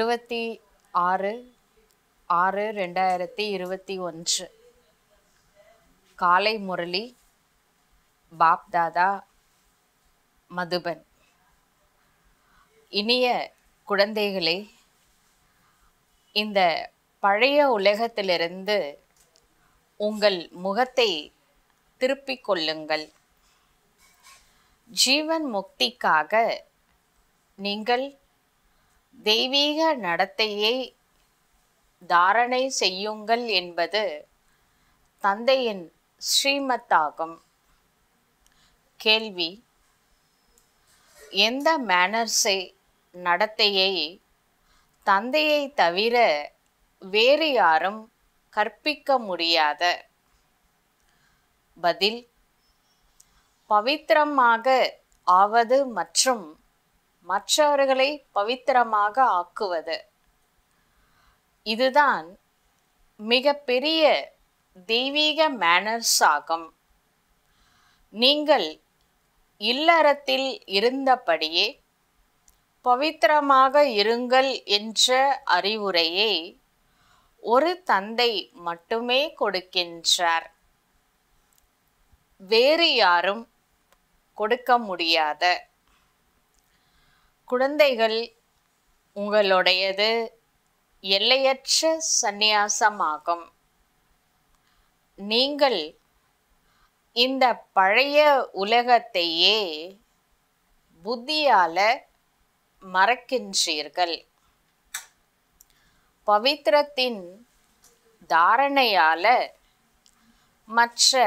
இருபத்தி ஆறு ஆறு ரெண்டாயிரத்தி இருபத்தி ஒன்று காலை முரளி பாப்தாதா மதுபன் இனிய குழந்தைகளே இந்த பழைய உலகத்திலிருந்து உங்கள் முகத்தை திருப்பிக் கொள்ளுங்கள் ஜீவன் முக்திக்காக நீங்கள் தெய்வீக நடத்தையை தாரணை செய்யுங்கள் என்பது தந்தையின் ஸ்ரீமத்தாகும் கேள்வி எந்த மேனர்ஸை நடத்தையை தந்தையை தவிர வேறு யாரும் கற்பிக்க முடியாத பதில் பவித்திரமாக ஆவது மற்றும் மற்றவர்களை பவித்திரமாக ஆக்குவது இதுதான் மிகப்பெரிய தெய்வீக மேனர்ஸ் ஆகும் நீங்கள் இல்லறத்தில் இருந்தபடியே பவித்திரமாக இருங்கள் என்ற அறிவுரையை ஒரு தந்தை மட்டுமே கொடுக்கின்றார் வேறு யாரும் கொடுக்க முடியாத குழந்தைகள் உங்களுடையது எல்லையற்ற சந்நியாசமாகும் நீங்கள் இந்த பழைய உலகத்தையே புத்தியால மறக்கின்றீர்கள் பவித்திரத்தின் தாரணையால மற்ற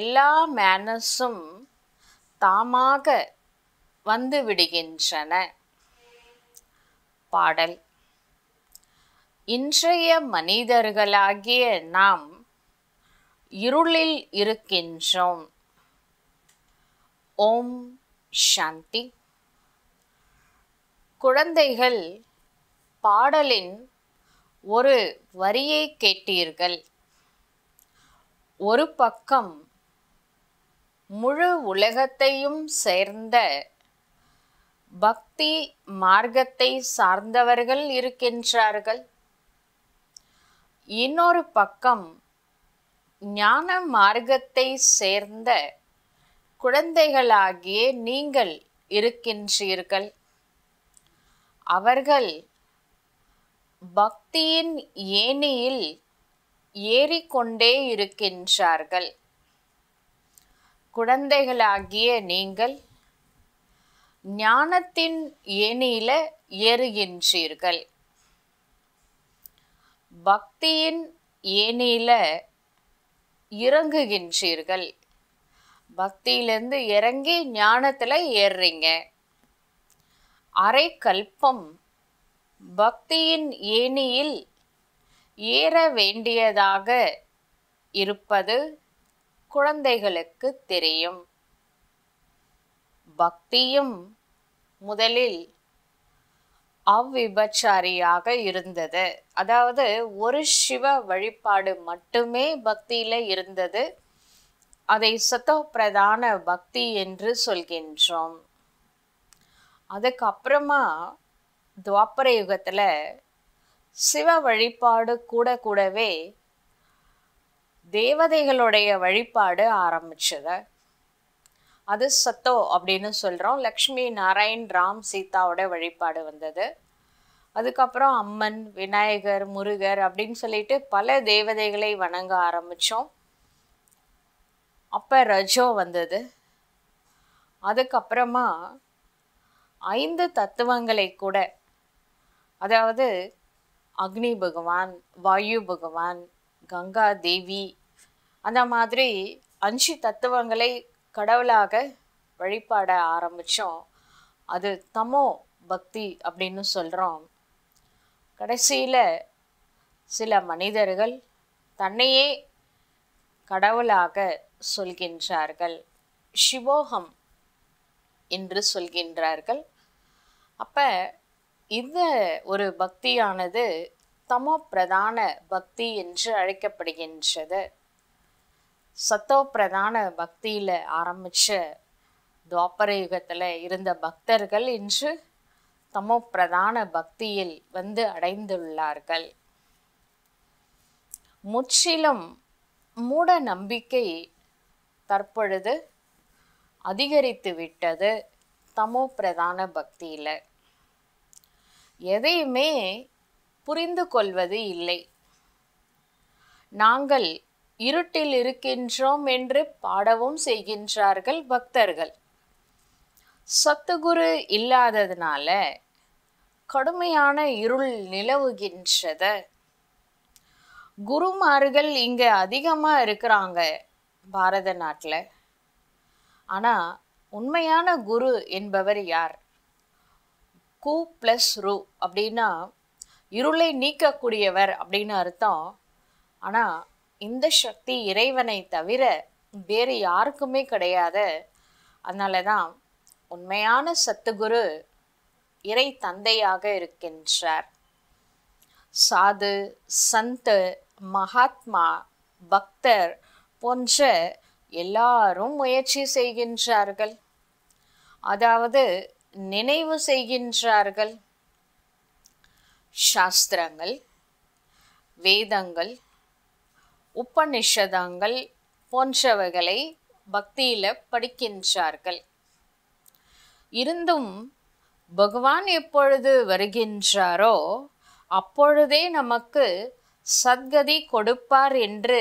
எல்லா மேனஸும் தாமாக வந்து விடுகின்றன பாடல் இன்றைய மனிதர்களாகிய நாம் இருளில் இருக்கின்றோம் ஓம் சாந்தி குழந்தைகள் பாடலின் ஒரு வரியை கேட்டீர்கள் ஒரு பக்கம் முழு உலகத்தையும் சேர்ந்த பக்தி மார்க்கத்தை சார்ந்தவர்கள் இருக்கின்றார்கள் இன்னொரு பக்கம் ஞான மார்க்கத்தை சேர்ந்த குழந்தைகளாகிய நீங்கள் இருக்கின்றீர்கள் அவர்கள் பக்தியின் ஏணியில் ஏறிக்கொண்டே இருக்கின்றார்கள் குழந்தைகளாகிய நீங்கள் ஞானத்தின் ஏனியில ஏறுகின்றீர்கள் பக்தியின் ஏனியில இறங்குகின்றீர்கள் பக்தியிலேருந்து இறங்கி ஞானத்தில் ஏறுறீங்க அரை கல்பம் பக்தியின் ஏனியில் ஏற வேண்டியதாக இருப்பது குழந்தைகளுக்கு தெரியும் பக்தியும் முதலில் அவ்விபச்சாரியாக இருந்தது அதாவது ஒரு சிவ வழிபாடு மட்டுமே பக்தியில் இருந்தது அதை சத்தோ பிரதான பக்தி என்று சொல்கின்றோம் அதுக்கப்புறமா துவாபர யுகத்தில் சிவ வழிபாடு கூட கூடவே தேவதைகளுடைய வழிபாடு ஆரம்பிச்சது அது சத்தோ அப்படின்னு சொல்கிறோம் லக்ஷ்மி நாராயண் ராம் சீதாவோட வழிபாடு வந்தது அதுக்கப்புறம் அம்மன் விநாயகர் முருகர் அப்படின்னு சொல்லிட்டு பல தேவதைகளை வணங்க ஆரம்பித்தோம் அப்போ ரஜோ வந்தது அதுக்கப்புறமா ஐந்து தத்துவங்களை கூட அதாவது அக்னி பகவான் வாயு பகவான் கங்கா தேவி அந்த மாதிரி அஞ்சு தத்துவங்களை கடவுளாக வழிபாட ஆரம்பித்தோம் அது தமோ பக்தி அப்படின்னு சொல்கிறோம் கடைசியில் சில மனிதர்கள் தன்னையே கடவுளாக சொல்கின்றார்கள் சிவோகம் என்று சொல்கின்றார்கள் அப்போ இந்த ஒரு பக்தியானது தமோ பிரதான பக்தி என்று அழைக்கப்படுகின்றது சத்தோ பிரதான பக்தியில் ஆரம்பித்த துவாபர யுகத்தில் இருந்த பக்தர்கள் இன்று தமோ பிரதான பக்தியில் வந்து அடைந்துள்ளார்கள் முற்றிலும் மூட நம்பிக்கை தற்பொழுது அதிகரித்து விட்டது தமோ பிரதான பக்தியில் எதையுமே புரிந்து கொள்வது இல்லை நாங்கள் இருட்டில் இருக்கின்றோம் என்று பாடவும் செய்கின்றார்கள் பக்தர்கள் சத்துகுரு இல்லாததுனால கடுமையான இருள் நிலவுகின்றத குருமார்கள் இங்கே அதிகமாக இருக்கிறாங்க பாரத நாட்டில் ஆனால் உண்மையான குரு என்பவர் யார் கு ப்ளஸ் ரு அப்படின்னா இருளை நீக்கக்கூடியவர் அப்படின்னு அர்த்தம் ஆனால் இந்த சக்தி இறைவனை தவிர வேறு யாருக்குமே கிடையாது அதனால தான் உண்மையான சத்துகுரு இறை தந்தையாக இருக்கின்றார் சாது சந்து மகாத்மா பக்தர் போன்ற எல்லாரும் முயற்சி செய்கின்றார்கள் அதாவது நினைவு செய்கின்றார்கள் சாஸ்திரங்கள் வேதங்கள் உபநிஷதங்கள் போன்றவைகளை பக்தியில் படிக்கின்றார்கள் இருந்தும் பகவான் எப்பொழுது வருகின்றாரோ அப்பொழுதே நமக்கு சத்கதி கொடுப்பார் என்று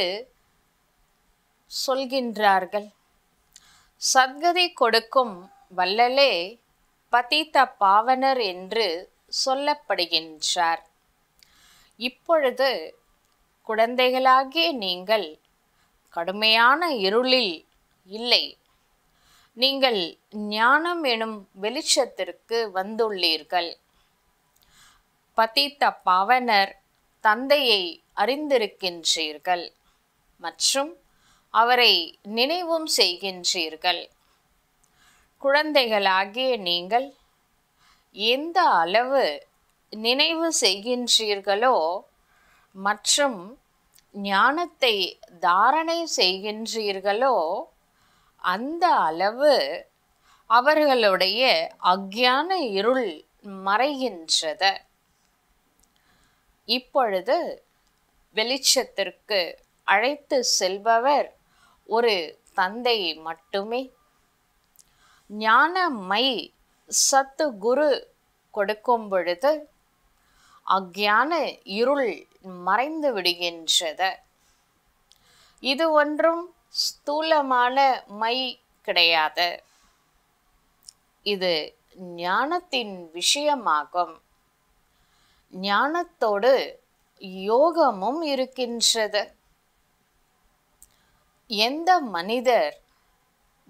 சொல்கின்றார்கள் சத்கதி கொடுக்கும் வல்லலே பதித்த பாவனர் என்று சொல்லப்படுகின்றார் இப்பொழுது குழந்தைகளாகிய நீங்கள் கடுமையான இருளில் இல்லை நீங்கள் ஞானம் எனும் வெளிச்சத்திற்கு வந்துள்ளீர்கள் பதித்த பாவனர் தந்தையை அறிந்திருக்கின்றீர்கள் மற்றும் அவரை நினைவும் செய்கின்றீர்கள் குழந்தைகளாகிய நீங்கள் எந்த அளவு நினைவு செய்கின்றீர்களோ மற்றும் ஞானத்தை தாரணை செய்கின்றீர்களோ அந்த அளவு அவர்களுடைய அக்ஞான இருள் மறைகின்றத இப்பொழுது வெளிச்சத்திற்கு அழைத்து செல்பவர் ஒரு தந்தை மட்டுமே ஞானமை சத்து குரு கொடுக்கும் பொழுது அக்ஞான இருள் மறைந்து விடுகின்றது இது ஒன்றும் ஸ்தூலமான மை கிடையாது இது ஞானத்தின் விஷயமாகும் ஞானத்தோடு யோகமும் இருக்கின்றது எந்த மனிதர்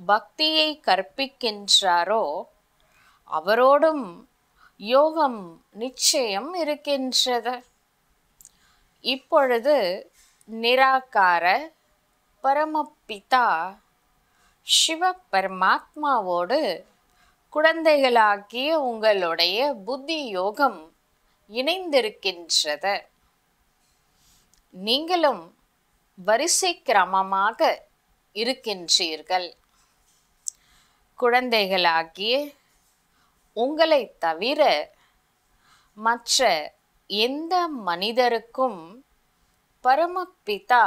பக்தியை கற்பிக்கின்றாரோ அவரோடும் யோகம் நிச்சயம் இருக்கின்றது இப்பொழுது நிராகார பரமபிதா சிவ பரமாத்மாவோடு குழந்தைகளாகிய உங்களுடைய புத்தி யோகம் இணைந்திருக்கின்றது நீங்களும் வரிசை கிரமமாக இருக்கின்றீர்கள் குழந்தைகளாகிய உங்களை தவிர மற்ற எந்த மனிதருக்கும் பரமபிதா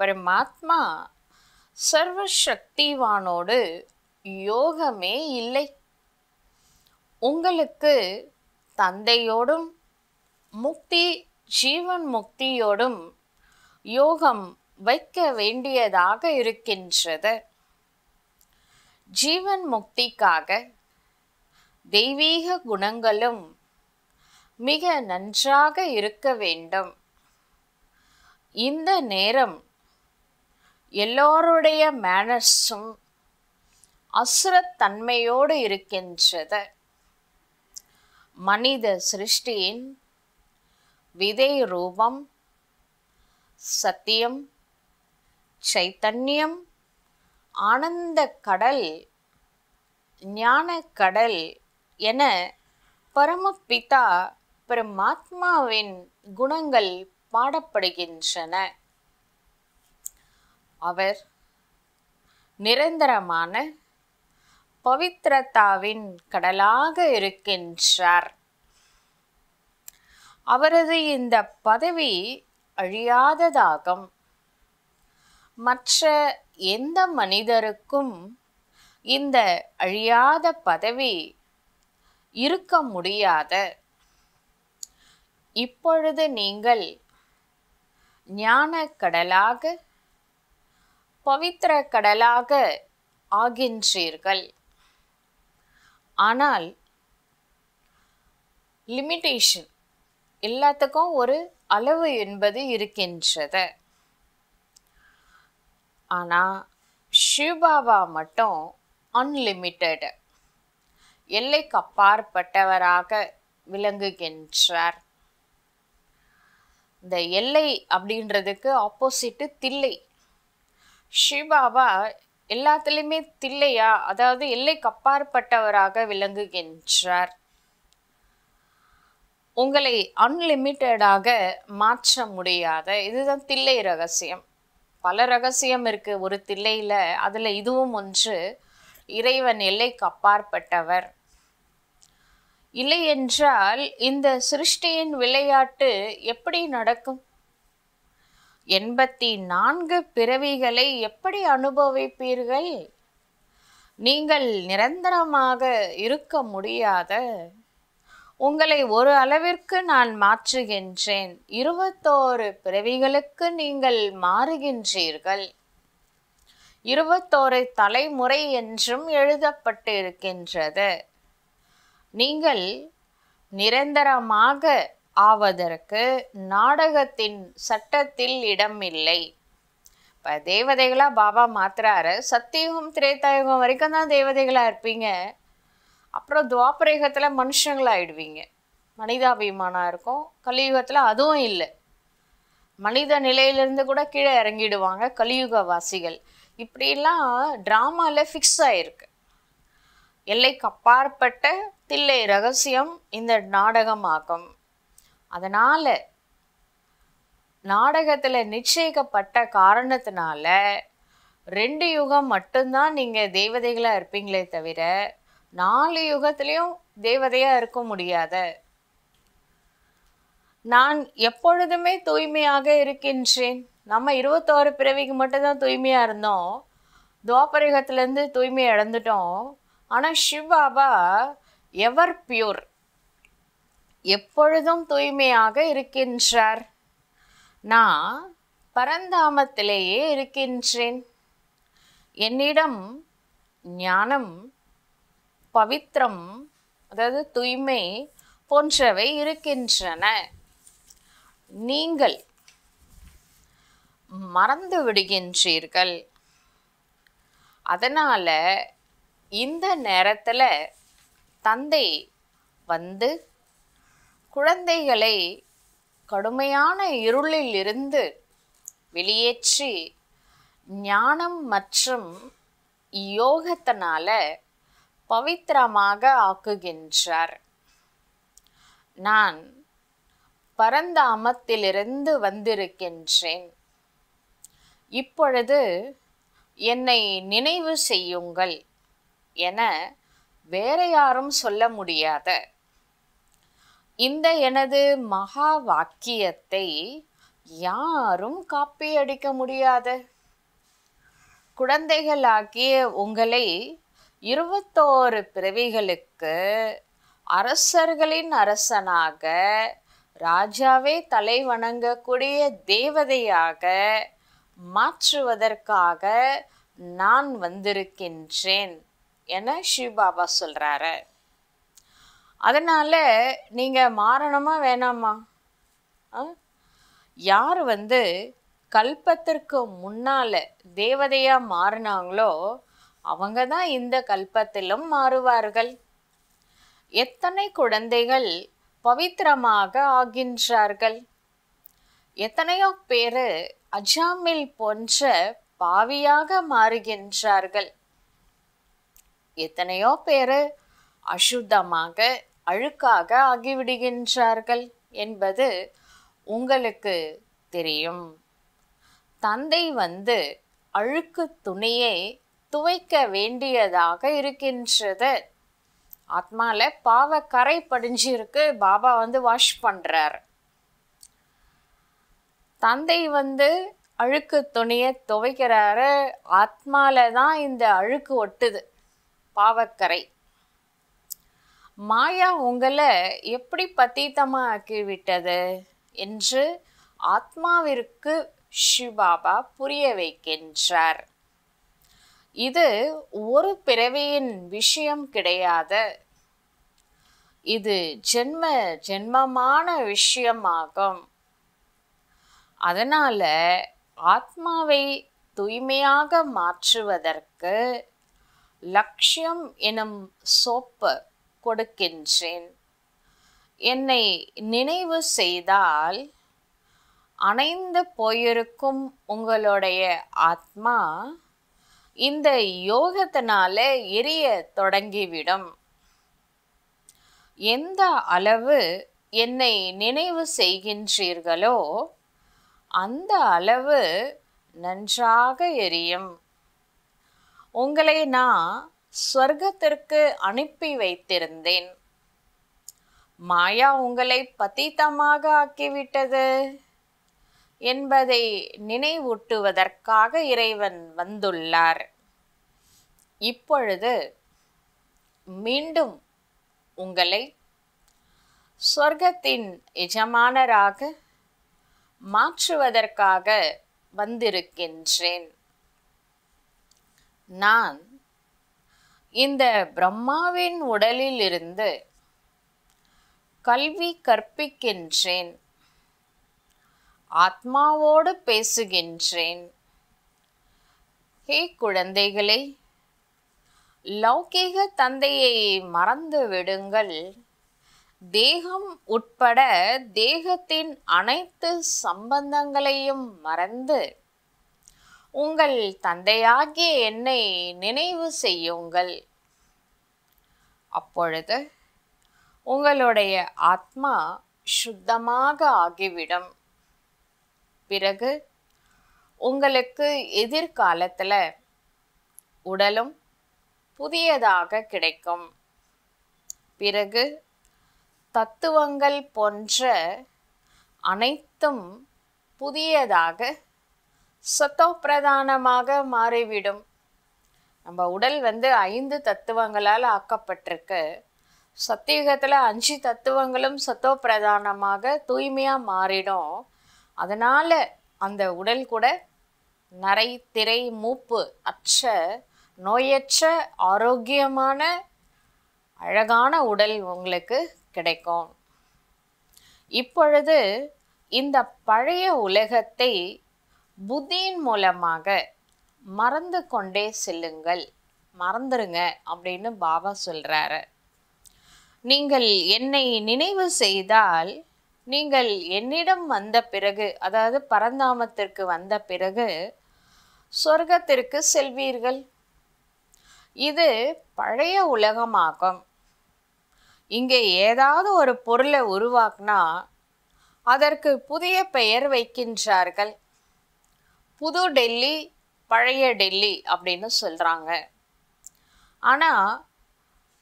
பரமாத்மா சர்வசக்திவானோடு யோகமே இல்லை உங்களுக்கு தந்தையோடும் முக்தி ஜீவன் முக்தியோடும் யோகம் வைக்க வேண்டியதாக இருக்கின்றது ஜீவன் முக்திக்காக தெய்வீக குணங்களும் மிக நன்றாக இருக்க வேண்டும் இந்த நேரம் எல்லோருடைய மேனர்ஸும் அசுரத்தன்மையோடு இருக்கின்றது மனித சிருஷ்டியின் விதை ரூபம் சத்தியம் சைத்தன்யம் ஆனந்த கடல் ஞான கடல் என பரமபிதா பிரமாத்மாவின் குணங்கள் பாடப்படுகின்றன அவர் நிரந்தரமான பவித்ரதாவின் கடலாக இருக்கின்றார் அவரது இந்த பதவி அழியாததாகும் மற்ற எந்த மனிதருக்கும் இந்த அழியாத பதவி இருக்க முடியாத இப்பொழுது நீங்கள் ஞான கடலாக பவித்திர கடலாக ஆகின்றீர்கள் ஆனால் லிமிட்டேஷன் எல்லாத்துக்கும் ஒரு அளவு என்பது இருக்கின்றது ஆனால் ஷிவ்பாபா மட்டும் அன்லிமிட்டெடு எல்லைக்கு அப்பாற்பட்டவராக விளங்குகின்றார் இந்த எல்லை அப்படின்றதுக்கு ஆப்போசிட்டு தில்லை ஷிபாபா எல்லாத்துலேயுமே தில்லையா அதாவது எல்லைக்கு அப்பாற்பட்டவராக விளங்குகின்றார் உங்களை அன்லிமிட்டடாக மாற்ற முடியாத இதுதான் தில்லை ரகசியம் பல ரகசியம் இருக்குது ஒரு தில்லையில் அதில் இதுவும் ஒன்று இறைவன் எல்லைக்கு அப்பாற்பட்டவர் இல்லையென்றால் இந்த சிருஷ்டியின் விளையாட்டு எப்படி நடக்கும் எண்பத்தி நான்கு பிறவிகளை எப்படி அனுபவிப்பீர்கள் நீங்கள் நிரந்தரமாக இருக்க முடியாத உங்களை ஒரு அளவிற்கு நான் மாற்றுகின்றேன் இருபத்தோரு பிறவிகளுக்கு நீங்கள் மாறுகின்றீர்கள் இருபத்தோரு தலைமுறை என்றும் எழுதப்பட்டிருக்கின்றது நீங்கள் நிரந்தரமாக ஆவதற்கு நாடகத்தின் சட்டத்தில் இடமில்லை இப்போ தேவதைகளாக பாபா மாத்துறாரு சத்தியுகம் திரேத்தாயுகம் வரைக்கும் தான் தேவதைகளாக இருப்பீங்க அப்புறம் துவாபரேகத்தில் மனுஷங்களாகிடுவீங்க மனிதாபிமானம் இருக்கும் கலியுகத்தில் அதுவும் இல்லை மனித நிலையிலிருந்து கூட கீழே இறங்கிடுவாங்க கலியுக வாசிகள் இப்படிலாம் ட்ராமாவில் ஃபிக்ஸ் ஆகிருக்கு எல்லைக்கு அப்பாற்பட்ட தில்லை ரகசியம் இந்த நாடகமாகும் அதனால் நாடகத்தில் நிச்சயிக்கப்பட்ட காரணத்தினால ரெண்டு யுகம் மட்டும்தான் நீங்கள் தேவதைகளாக இருப்பீங்களே தவிர நாலு யுகத்துலேயும் தேவதையாக இருக்க முடியாத நான் எப்பொழுதுமே தூய்மையாக இருக்கின்றேன் நம்ம இருபத்தோரு பிறவிக்கு மட்டும்தான் தூய்மையாக இருந்தோம் துவாபரகத்துலேருந்து தூய்மை இழந்துட்டோம் ஆனால் சிவாபா எவர் பியூர் எப்பொழுதும் தூய்மையாக இருக்கின்றார் நான் பரந்தாமத்திலேயே இருக்கின்றேன் என்னிடம் ஞானம் பவித்ரம் அதாவது தூய்மை போன்றவை இருக்கின்றன நீங்கள் மறந்து விடுகின்றீர்கள் அதனால் இந்த நேரத்தில் தந்தை வந்து குழந்தைகளை கடுமையான இருளில் இருந்து வெளியேற்றி ஞானம் மற்றும் யோகத்தினால பவித்திரமாக ஆக்குகின்றார் நான் பரந்த அமத்திலிருந்து வந்திருக்கின்றேன் இப்பொழுது என்னை நினைவு செய்யுங்கள் என வேற யாரும் சொல்ல முடியாத இந்த எனது மகா வாக்கியத்தை யாரும் காப்பியடிக்க முடியாத குழந்தைகளாகிய உங்களை இருபத்தோரு பிறவிகளுக்கு அரசர்களின் அரசனாக ராஜாவே தலை வணங்கக்கூடிய தேவதையாக மாற்றுவதற்காக நான் வந்திருக்கின்றேன் என பாபா சொல்கிறாரு அதனால் நீங்கள் மாறணுமா வேணாமா யார் வந்து கல்பத்திற்கு முன்னால் தேவதையாக மாறினாங்களோ அவங்க தான் இந்த கல்பத்திலும் மாறுவார்கள் எத்தனை குழந்தைகள் பவித்திரமாக ஆகின்றார்கள் எத்தனையோ பேர் அஜாமில் போன்ற பாவியாக மாறுகின்றார்கள் எத்தனையோ பேர் அசுத்தமாக அழுக்காக ஆகிவிடுகின்றார்கள் என்பது உங்களுக்கு தெரியும் தந்தை வந்து அழுக்கு துணியை துவைக்க வேண்டியதாக இருக்கின்றது ஆத்மால பாவ கரை படிஞ்சிருக்கு பாபா வந்து வாஷ் பண்றார் தந்தை வந்து அழுக்கு துணியை துவைக்கிறாரு ஆத்மால தான் இந்த அழுக்கு ஒட்டுது பாவக்கரை மாயா உங்களை எப்படி பத்தீத்தமாக்கி விட்டது என்று ஆத்மாவிற்கு ஷிபாபா புரிய வைக்கின்றார் இது ஒரு பிறவியின் விஷயம் கிடையாது இது ஜென்ம ஜென்மமான விஷயமாகும் அதனால ஆத்மாவை தூய்மையாக மாற்றுவதற்கு லட்சியம் எனும் சோப்ப கொடுக்கின்றேன் என்னை நினைவு செய்தால் அணைந்து போயிருக்கும் உங்களுடைய ஆத்மா இந்த யோகத்தினால எரிய தொடங்கிவிடும் எந்த அளவு என்னை நினைவு செய்கின்றீர்களோ அந்த அளவு நன்றாக எரியும் உங்களை நான் ஸ்வர்க்கத்திற்கு அனுப்பி வைத்திருந்தேன் மாயா உங்களை பத்தித்தமாக ஆக்கிவிட்டது என்பதை நினைவூட்டுவதற்காக இறைவன் வந்துள்ளார் இப்பொழுது மீண்டும் உங்களை சொர்க்கத்தின் எஜமானராக மாற்றுவதற்காக வந்திருக்கின்றேன் நான் இந்த பிரம்மாவின் உடலில் இருந்து கல்வி கற்பிக்கின்றேன் ஆத்மாவோடு பேசுகின்றேன் ஹே குழந்தைகளே லௌகீக தந்தையை மறந்து விடுங்கள் தேகம் உட்பட தேகத்தின் அனைத்து சம்பந்தங்களையும் மறந்து உங்கள் தந்தையாகிய என்னை நினைவு செய்யுங்கள் அப்பொழுது உங்களுடைய ஆத்மா சுத்தமாக ஆகிவிடும் பிறகு உங்களுக்கு எதிர்காலத்தில் உடலும் புதியதாக கிடைக்கும் பிறகு தத்துவங்கள் போன்ற அனைத்தும் புதியதாக பிரதானமாக மாறிவிடும் நம்ம உடல் வந்து ஐந்து தத்துவங்களால் ஆக்கப்பட்டிருக்கு சத்தியுகத்தில் அஞ்சு தத்துவங்களும் சத்தோப்பிரதானமாக தூய்மையாக மாறிடும் அதனால் அந்த உடல் கூட நரை திரை மூப்பு அற்ற நோயற்ற ஆரோக்கியமான அழகான உடல் உங்களுக்கு கிடைக்கும் இப்பொழுது இந்த பழைய உலகத்தை புத்தியின் மூலமாக மறந்து கொண்டே செல்லுங்கள் மறந்துருங்க அப்படின்னு பாபா சொல்கிறாரு நீங்கள் என்னை நினைவு செய்தால் நீங்கள் என்னிடம் வந்த பிறகு அதாவது பரந்தாமத்திற்கு வந்த பிறகு சொர்க்கத்திற்கு செல்வீர்கள் இது பழைய உலகமாகும் இங்கே ஏதாவது ஒரு பொருளை உருவாக்குனா அதற்கு புதிய பெயர் வைக்கின்றார்கள் புது டெல்லி பழைய டெல்லி அப்படின்னு சொல்கிறாங்க ஆனால்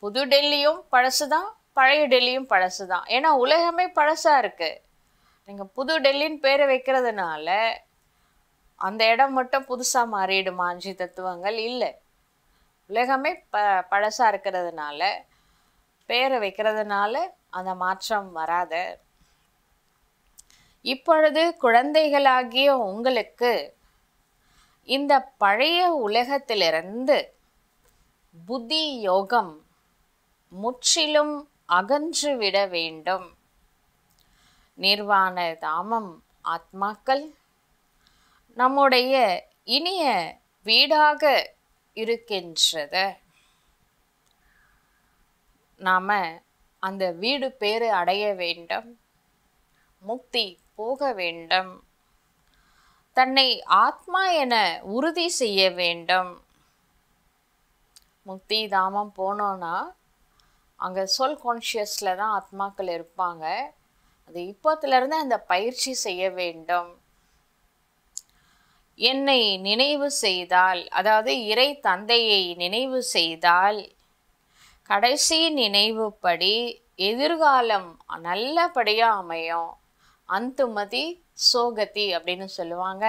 புது டெல்லியும் பழசு தான் பழைய டெல்லியும் பழசு தான் ஏன்னா உலகமே பழசாக இருக்குது நீங்கள் புது டெல்லின்னு பேரை வைக்கிறதுனால அந்த இடம் மட்டும் புதுசாக மாறிடுமா அஞ்சு தத்துவங்கள் இல்லை உலகமே ப பழசாக இருக்கிறதுனால பேரை வைக்கிறதுனால அந்த மாற்றம் வராத இப்பொழுது குழந்தைகளாகிய உங்களுக்கு இந்த பழைய உலகத்திலிருந்து புத்தி யோகம் முற்றிலும் அகன்றுவிட வேண்டும் நிர்வாண தாமம் ஆத்மாக்கள் நம்முடைய இனிய வீடாக இருக்கின்றத நாம் அந்த வீடு பேரு அடைய வேண்டும் முக்தி போக வேண்டும் தன்னை ஆத்மா என உறுதி செய்ய வேண்டும் முக்தி தாமம் போனோன்னா அங்கே சொல் கான்ஷியஸில் தான் ஆத்மாக்கள் இருப்பாங்க அது இப்போத்துலேருந்து அந்த பயிற்சி செய்ய வேண்டும் என்னை நினைவு செய்தால் அதாவது இறை தந்தையை நினைவு செய்தால் கடைசி நினைவுப்படி எதிர்காலம் நல்லபடியாக அமையும் அந்துமதி சோகதி அப்படின்னு சொல்லுவாங்க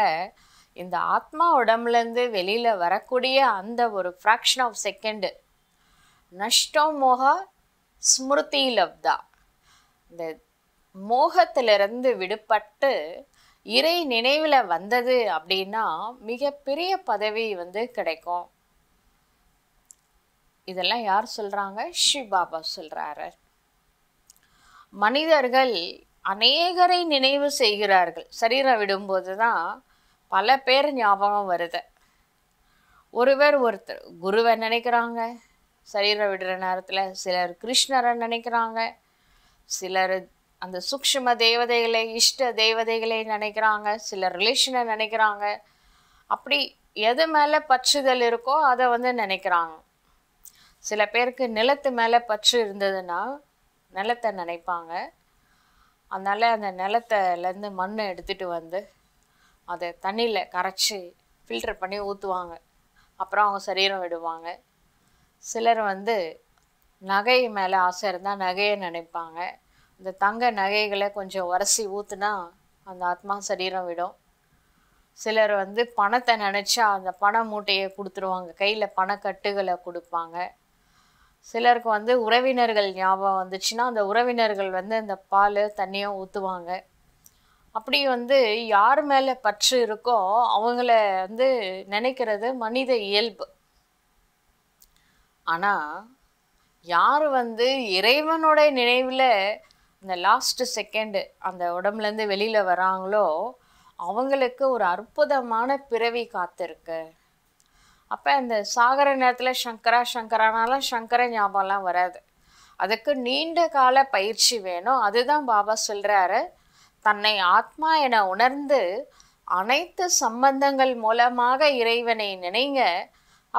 இந்த ஆத்மா உடம்புலேருந்து வெளியில் வரக்கூடிய அந்த ஒரு ஃப்ராக்ஷன் ஆஃப் செகண்டு நஷ்டம் மோக ஸ்மிருதி லப்தா இந்த மோகத்திலிருந்து விடுபட்டு இறை நினைவில் வந்தது அப்படின்னா மிகப்பெரிய பதவி வந்து கிடைக்கும் இதெல்லாம் யார் சொல்கிறாங்க ஷிவ் பாபா சொல்கிறாரு மனிதர்கள் அநேகரை நினைவு செய்கிறார்கள் சரீரம் விடும்போது தான் பல பேர் ஞாபகம் வருது ஒருவர் ஒருத்தர் குருவை நினைக்கிறாங்க சரீரம் விடுற நேரத்தில் சிலர் கிருஷ்ணரை நினைக்கிறாங்க சிலர் அந்த சூக்ஷ்ம தேவதைகளை இஷ்ட தேவதைகளை நினைக்கிறாங்க சிலர் ரிலேஷனை நினைக்கிறாங்க அப்படி எது மேலே பற்றுதல் இருக்கோ அதை வந்து நினைக்கிறாங்க சில பேருக்கு நிலத்து மேலே பற்று இருந்ததுன்னா நிலத்தை நினைப்பாங்க அதனால் அந்த நிலத்துலேருந்து மண்ணை எடுத்துகிட்டு வந்து அதை தண்ணியில் கரைச்சி ஃபில்டர் பண்ணி ஊற்றுவாங்க அப்புறம் அவங்க சரீரம் விடுவாங்க சிலர் வந்து நகை மேலே ஆசை இருந்தால் நகையை நினைப்பாங்க இந்த தங்க நகைகளை கொஞ்சம் உரசி ஊற்றுனா அந்த ஆத்மா சரீரம் விடும் சிலர் வந்து பணத்தை நினச்சா அந்த பண மூட்டையை கொடுத்துருவாங்க கையில் பணக்கட்டுகளை கொடுப்பாங்க சிலருக்கு வந்து உறவினர்கள் ஞாபகம் வந்துச்சுன்னா அந்த உறவினர்கள் வந்து அந்த பால் தண்ணியும் ஊற்றுவாங்க அப்படி வந்து யார் மேலே பற்று இருக்கோ அவங்கள வந்து நினைக்கிறது மனித இயல்பு ஆனால் யார் வந்து இறைவனுடைய நினைவில் இந்த லாஸ்ட்டு செகண்டு அந்த உடம்புலேருந்து வெளியில் வராங்களோ அவங்களுக்கு ஒரு அற்புதமான பிறவி காத்திருக்கு அப்போ அந்த சாகர நேரத்தில் சங்கரா சங்கரானாலும் சங்கர ஞாபகம்லாம் வராது அதுக்கு நீண்ட கால பயிற்சி வேணும் அதுதான் பாபா சொல்கிறாரு தன்னை ஆத்மா என உணர்ந்து அனைத்து சம்பந்தங்கள் மூலமாக இறைவனை நினைங்க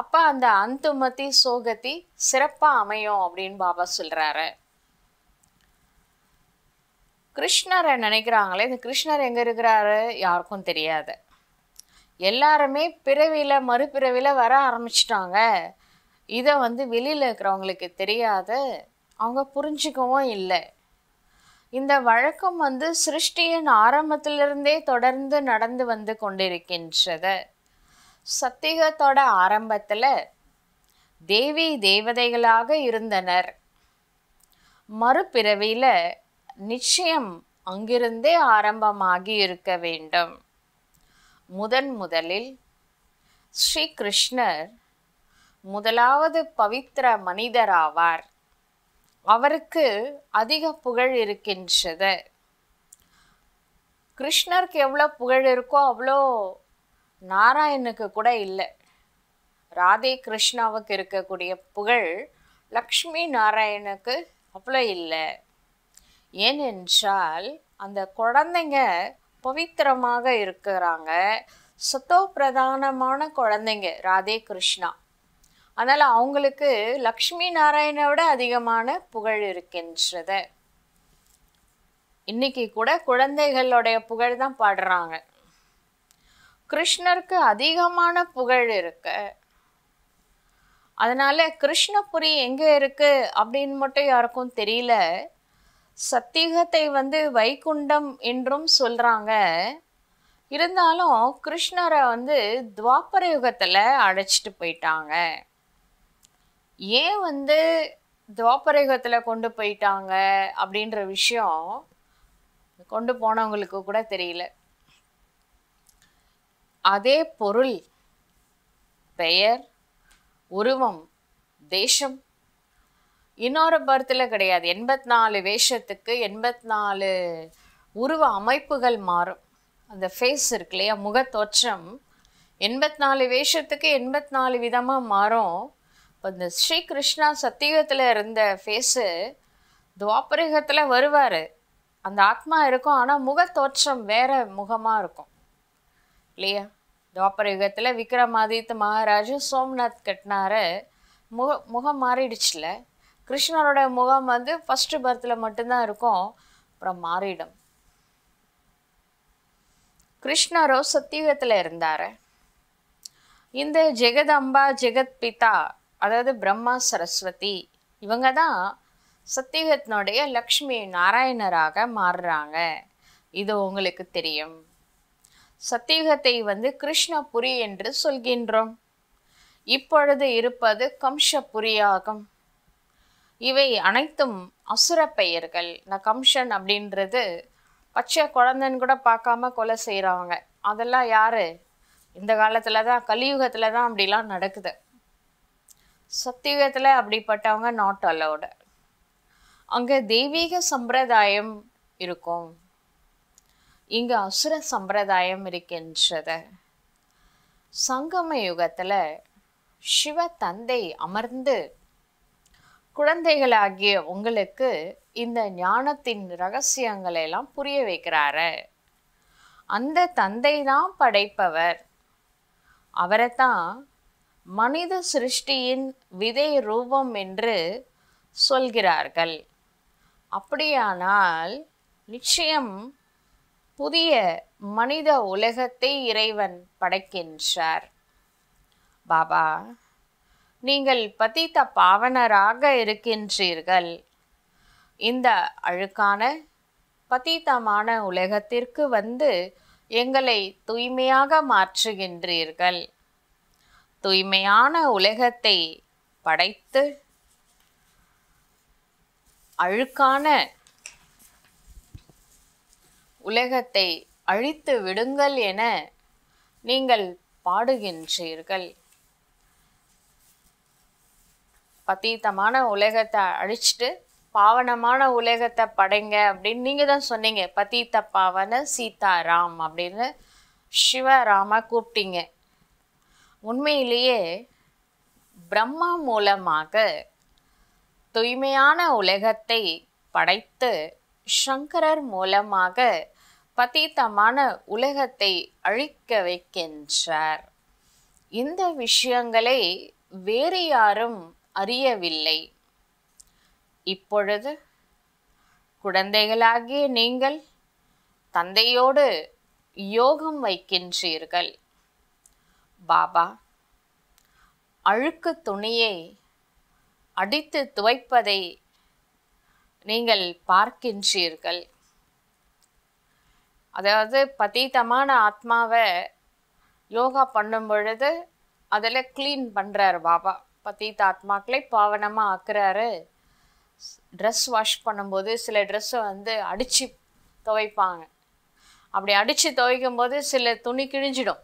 அப்போ அந்த அந்துமதி சோகத்தி சிறப்பாக அமையும் அப்படின்னு பாபா சொல்கிறாரு கிருஷ்ணரை நினைக்கிறாங்களே இந்த கிருஷ்ணர் எங்கே இருக்கிறாரு யாருக்கும் தெரியாது எல்லாருமே பிறவியில் மறுபிறவியில் வர ஆரம்பிச்சிட்டாங்க இதை வந்து வெளியில் இருக்கிறவங்களுக்கு தெரியாத அவங்க புரிஞ்சுக்கவும் இல்லை இந்த வழக்கம் வந்து சிருஷ்டியின் ஆரம்பத்திலிருந்தே தொடர்ந்து நடந்து வந்து கொண்டிருக்கின்றத சத்தியத்தோட ஆரம்பத்தில் தேவி தேவதைகளாக இருந்தனர் மறுபிறவியில் நிச்சயம் அங்கிருந்தே ஆரம்பமாகி இருக்க வேண்டும் முதன் முதலில் ஸ்ரீ கிருஷ்ணர் முதலாவது பவித்திர மனிதராவார் அவருக்கு அதிக புகழ் இருக்கின்றது கிருஷ்ணருக்கு எவ்வளோ புகழ் இருக்கோ அவ்வளோ நாராயணுக்கு கூட இல்லை ராதே கிருஷ்ணாவுக்கு இருக்கக்கூடிய புகழ் லக்ஷ்மி நாராயணுக்கு அவ்வளோ இல்லை ஏனென்றால் அந்த குழந்தைங்க பவித்திரமாக இருக்கிறாங்க சத்தோ பிரதானமான குழந்தைங்க ராதே கிருஷ்ணா அதனால் அவங்களுக்கு லக்ஷ்மி நாராயணை விட அதிகமான புகழ் இருக்கின்றது இன்னைக்கு கூட குழந்தைகளுடைய புகழ் தான் பாடுறாங்க கிருஷ்ணருக்கு அதிகமான புகழ் இருக்க அதனால கிருஷ்ணபுரி எங்கே இருக்கு அப்படின்னு மட்டும் யாருக்கும் தெரியல சத்தியகத்தை வந்து வைகுண்டம் என்றும் சொல்கிறாங்க இருந்தாலும் கிருஷ்ணரை வந்து துவாபர யுகத்தில் அழைச்சிட்டு போயிட்டாங்க ஏன் வந்து துவாபர யுகத்தில் கொண்டு போயிட்டாங்க அப்படின்ற விஷயம் கொண்டு போனவங்களுக்கு கூட தெரியல அதே பொருள் பெயர் உருவம் தேசம் இன்னொரு பர்த்தில் கிடையாது எண்பத்தி நாலு வேஷத்துக்கு எண்பத்தி நாலு உருவ அமைப்புகள் மாறும் அந்த ஃபேஸ் இருக்கு இல்லையா முகத்தோற்றம் எண்பத்தி நாலு வேஷத்துக்கு எண்பத்தி நாலு விதமாக மாறும் இப்போ இந்த ஸ்ரீ கிருஷ்ணா சத்தியுகத்தில் இருந்த ஃபேஸு துவாபரிகத்தில் வருவார் அந்த ஆத்மா இருக்கும் ஆனால் முகத்தோற்றம் வேறு முகமாக இருக்கும் இல்லையா துவாபரிகத்தில் விக்ரமாதித்த மகாராஜும் சோம்நாத் கட்டினார் முக முகம் மாறிடுச்சுல கிருஷ்ணரோட முகம் வந்து ஃபர்ஸ்ட் பர்த்ல மட்டும்தான் இருக்கும் அப்புறம் மாறிடும் கிருஷ்ணரோ சத்தியுகத்தில் இருந்தார் இந்த ஜெகதம்பா ஜெகத் பிதா அதாவது பிரம்மா சரஸ்வதி இவங்க தான் சத்தியுகத்தினுடைய லக்ஷ்மி நாராயணராக மாறுறாங்க இது உங்களுக்கு தெரியும் சத்தியுகத்தை வந்து கிருஷ்ணபுரி என்று சொல்கின்றோம் இப்பொழுது இருப்பது கம்சபுரியாகும் இவை அனைத்தும் அசுர பெயர்கள் இந்த கம்ஷன் அப்படின்றது பச்சை குழந்தைன்னு கூட பார்க்காம கொலை செய்கிறவங்க அதெல்லாம் யார் இந்த காலத்தில் தான் கலியுகத்தில் தான் அப்படிலாம் நடக்குது சத்தியுகத்தில் அப்படிப்பட்டவங்க நாட் அலவுடு அங்கே தெய்வீக சம்பிரதாயம் இருக்கும் இங்கு அசுர சம்பிரதாயம் இருக்கின்றத சங்கம யுகத்தில் சிவ தந்தை அமர்ந்து குழந்தைகளாகிய உங்களுக்கு இந்த ஞானத்தின் ரகசியங்களை எல்லாம் புரிய வைக்கிறாரு அந்த தந்தை தான் படைப்பவர் அவரைத்தான் மனித சிருஷ்டியின் விதை ரூபம் என்று சொல்கிறார்கள் அப்படியானால் நிச்சயம் புதிய மனித உலகத்தை இறைவன் படைக்கின்றார் பாபா நீங்கள் பதித்த பாவனராக இருக்கின்றீர்கள் இந்த அழுக்கான பதித்தமான உலகத்திற்கு வந்து எங்களை தூய்மையாக மாற்றுகின்றீர்கள் தூய்மையான உலகத்தை படைத்து அழுக்கான உலகத்தை அழித்து விடுங்கள் என நீங்கள் பாடுகின்றீர்கள் பதீத்தமான உலகத்தை அழிச்சிட்டு பாவனமான உலகத்தை படைங்க அப்படின்னு நீங்கள் தான் சொன்னீங்க பதீத்த பாவன சீதாராம் அப்படின்னு சிவராம கூப்பிட்டீங்க உண்மையிலேயே பிரம்மா மூலமாக தூய்மையான உலகத்தை படைத்து சங்கரர் மூலமாக பதீத்தமான உலகத்தை அழிக்க வைக்கின்றார் இந்த விஷயங்களை வேறு யாரும் அறியவில்லை இப்பொழுது குழந்தைகளாகிய நீங்கள் தந்தையோடு யோகம் வைக்கின்றீர்கள் பாபா அழுக்கு துணியை அடித்து துவைப்பதை நீங்கள் பார்க்கின்றீர்கள் அதாவது பதீதமான ஆத்மாவை யோகா பண்ணும் பொழுது அதில் க்ளீன் பண்ணுறார் பாபா பத்தீத் ஆத்மாக்களை பாவனமாக ஆக்குறாரு ட்ரெஸ் வாஷ் பண்ணும்போது சில ட்ரெஸ்ஸை வந்து அடித்து துவைப்பாங்க அப்படி அடித்து துவைக்கும் போது சில துணி கிழிஞ்சிடும்